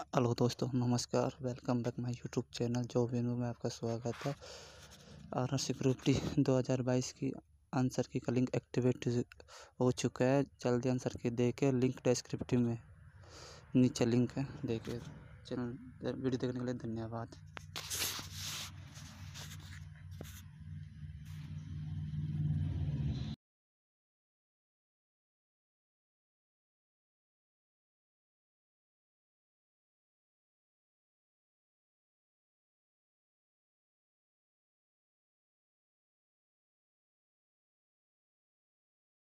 hello दोस्तों नमस्कार welcome back my YouTube channel जो भी में आपका स्वागत है आर सिक्योरिटी 2022 की आंसर की का लिंक एक्टिवेट हो चुका है जल्दी आंसर की के लिंक डिस्क्रिप्टिव में नीचे लिंक है देखे चैनल वीडियो देखने के लिए धन्यवाद